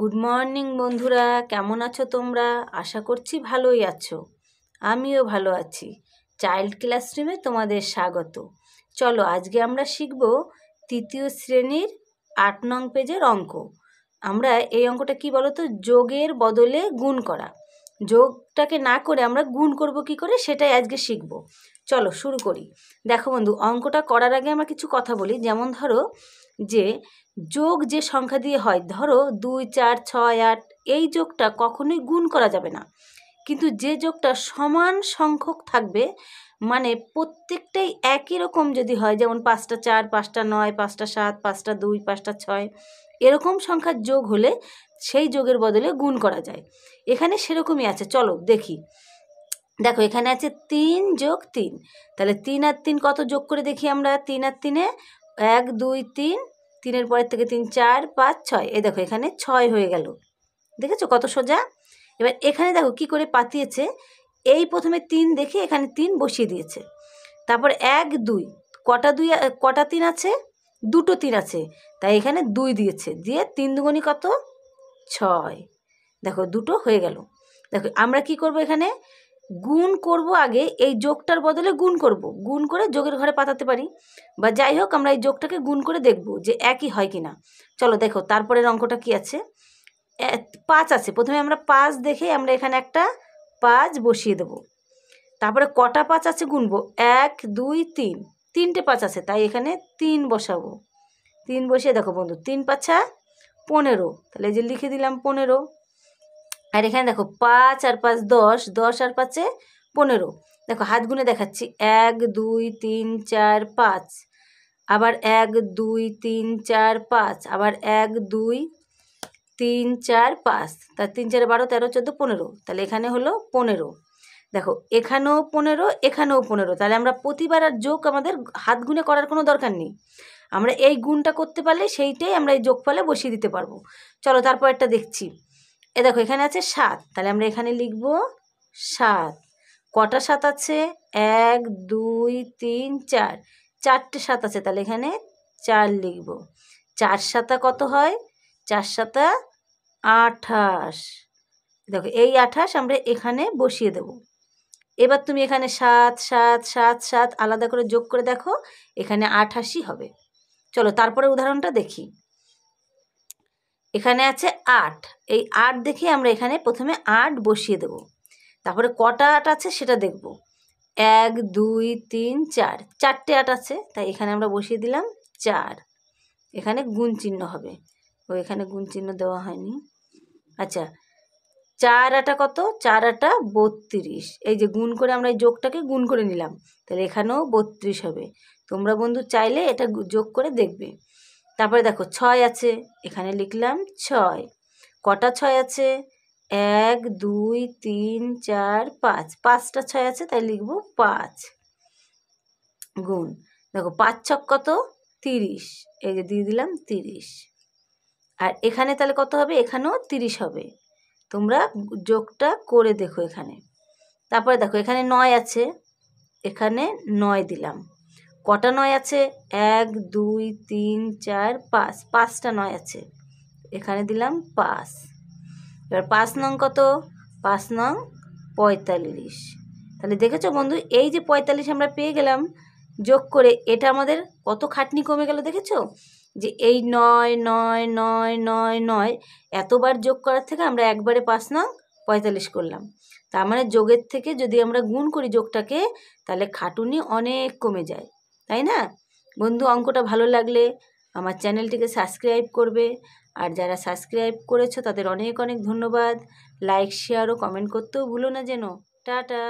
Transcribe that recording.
good morning বন্ধুরা কেমন আছো তোমরা আশা করছি ভালোই আছো আমিও ভালো আছি চাইল্ড ক্লাসরুমে তোমাদের স্বাগত চলো আজকে আমরা শিখব তৃতীয় শ্রেণীর আট নং পেজের অঙ্ক আমরা এই অঙ্কটা কি বলো তো যোগের বদলে গুণ করা যোগটাকে না করে আমরা গুণ করব কি করে সেটাই আজকে শিখব চলো শুরু করি দেখো বন্ধু অঙ্কটা করার আগে আমরা কিছু কথা বলি যেমন ধরো যে যোগ যে সংখ্যা দিয়ে হয় ধরো দুই চার ছয় আট এই যোগটা কখনোই গুণ করা যাবে না কিন্তু যে যোগটা সমান সংখ্যক থাকবে মানে প্রত্যেকটাই একই রকম যদি হয় যেমন পাঁচটা চার পাঁচটা নয় পাঁচটা সাত পাঁচটা দুই পাঁচটা ছয় এরকম সংখ্যার যোগ হলে সেই যোগের বদলে গুণ করা যায় এখানে সেরকমই আছে চলো দেখি দেখো এখানে আছে তিন যোগ তিন তাহলে তিন আর তিন কত যোগ করে দেখি আমরা তিন আর তিনে এক দুই তিন তিনের পরের থেকে তিন চার পাঁচ ছয় এই দেখো এখানে ছয় হয়ে গেল দেখেছো কত সোজা এবার এখানে দেখো কি করে পাতিয়েছে এই প্রথমে তিন দেখে এখানে তিন বসিয়ে দিয়েছে তারপর এক দুই কটা দুই কটা তিন আছে দুটো তিন আছে তাই এখানে দুই দিয়েছে দিয়ে তিন দুগুনি কত ছয় দেখো দুটো হয়ে গেল দেখো আমরা কি করব এখানে গুণ করব আগে এই যোগটার বদলে গুণ করব গুণ করে যোগের ঘরে পাতাতে পারি বা যাই হোক আমরা এই যোগটাকে গুণ করে দেখব যে একই হয় কি না চলো দেখো তারপরের অঙ্কটা কি আছে পাঁচ আছে প্রথমে আমরা পাঁচ দেখে আমরা এখানে একটা পাঁচ বসিয়ে দেব তারপরে কটা পাঁচ আছে গুনব এক দুই তিন তিনটে পাঁচ আছে তাই এখানে তিন বসাবো তিন বসিয়ে দেখো বন্ধু তিন পাঁচা পনেরো তাহলে যে লিখে দিলাম পনেরো আর এখানে দেখো পাঁচ আর পাঁচ দশ দশ আর পাঁচে পনেরো দেখো হাত গুনে দেখাচ্ছি এক দুই তিন চার পাঁচ আবার এক দুই তিন চার পাঁচ আবার এক দুই তিন চার পাঁচ তার তিন চার বারো তেরো চোদ্দো পনেরো তাহলে এখানে হলো পনেরো দেখো এখানেও পনেরো এখানেও পনেরো তাহলে আমরা প্রতিবার আর যোগ আমাদের হাত গুনে করার কোনো দরকার নেই আমরা এই গুণটা করতে পারলে সেইটাই আমরা এই যোগ ফলে বসিয়ে দিতে পারবো চলো তারপর একটা দেখছি এ দেখো এখানে আছে সাত তাহলে আমরা এখানে লিখব সাত কটা সাত আছে এক দুই তিন চার চারটে সাত আছে তাহলে এখানে চার লিখব চার সাতা কত হয় চার সাতা আঠাশ দেখো এই আঠাশ আমরা এখানে বসিয়ে দেব এবার তুমি এখানে সাত সাত সাত সাত আলাদা করে যোগ করে দেখো এখানে আঠাশই হবে চলো তারপরে উদাহরণটা দেখি এখানে আছে আট এই আট দেখে আমরা এখানে প্রথমে আট বসিয়ে দেব তারপরে কটা আট আছে সেটা দেখব এক দুই তিন চার চারটে আট আছে তাই এখানে আমরা বসিয়ে দিলাম চার এখানে গুণ চিহ্ন হবে ও এখানে গুণ চিহ্ন দেওয়া হয়নি আচ্ছা চার আটা কত চার আটা বত্রিশ এই যে গুণ করে আমরা এই যোগটাকে গুণ করে নিলাম তাহলে এখানেও বত্রিশ হবে তোমরা বন্ধু চাইলে এটা যোগ করে দেখবে তারপরে দেখো ছয় আছে এখানে লিখলাম ছয় কটা ছয় আছে এক দুই তিন চার পাঁচ পাঁচটা ছয় আছে তাই লিখব পাঁচ গুণ দেখো পাঁচ ছক কত তিরিশ এই যে দিয়ে দিলাম তিরিশ আর এখানে তাহলে কত হবে এখানেও তিরিশ হবে তোমরা যোগটা করে দেখো এখানে তারপরে দেখো এখানে নয় আছে এখানে নয় দিলাম কটা নয় আছে এক দুই তিন চার পাঁচ পাঁচটা নয় আছে এখানে দিলাম পাঁচ এবার পাঁচ নং কত পাঁচ নং পঁয়তাল্লিশ তাহলে দেখেছো বন্ধু এই যে পঁয়তাল্লিশ আমরা পেয়ে গেলাম যোগ করে এটা আমাদের কত খাটনি কমে গেল দেখেছো যে এই নয় নয় নয় নয় নয় এতবার যোগ করার থেকে আমরা একবারে পাঁচ নং পঁয়তাল্লিশ করলাম তার মানে যোগের থেকে যদি আমরা গুণ করি যোগটাকে তাহলে খাটুনি অনেক কমে যায় তাই না বন্ধু অঙ্কটা ভালো লাগলে আমার চ্যানেলটিকে সাবস্ক্রাইব করবে আর যারা সাবস্ক্রাইব করেছো তাদের অনেক অনেক ধন্যবাদ লাইক শেয়ার ও কমেন্ট করতেও ভুলো না যেন টাটা